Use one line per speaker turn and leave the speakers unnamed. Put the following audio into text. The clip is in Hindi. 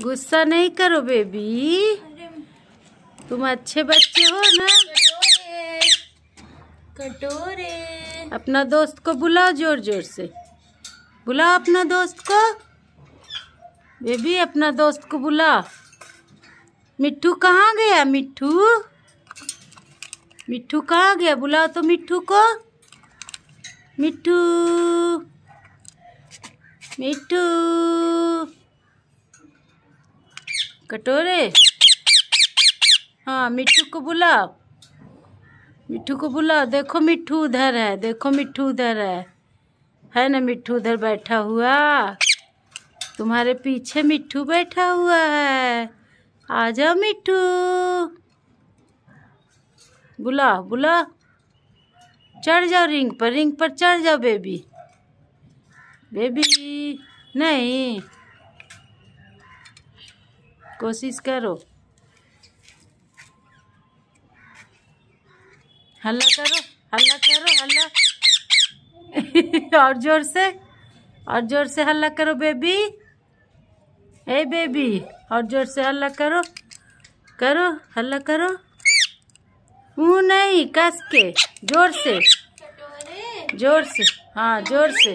गुस्सा नहीं करो बेबी तुम अच्छे बच्चे हो ना
कटोरे
अपना दोस्त को बुलाओ जोर जोर से बुलाओ अपना दोस्त को बेबी अपना दोस्त को बुला मिट्टू कहाँ गया मिट्टू मिट्टू कहाँ गया बुलाओ तो मिट्टू को मिट्टू मिट्टू कटोरे हाँ मिट्टू को बुलाओ मिट्टू को बुलाओ देखो मिट्टू उधर है देखो मिट्टू उधर है है ना मिट्टू उधर बैठा हुआ तुम्हारे पीछे मिट्टू बैठा हुआ है आ जाओ मिट्टू बुला बुला चढ़ जाओ रिंग पर रिंग पर चढ़ जाओ बेबी बेबी नहीं कोशिश करो हल्ला करो
हल्ला करो हल्ला
और जोर से और जोर से हल्ला करो बेबी ए बेबी और जोर से हल्ला करो करो हल्ला करो ऊ नहीं कस के जोर से जोर से हाँ जोर से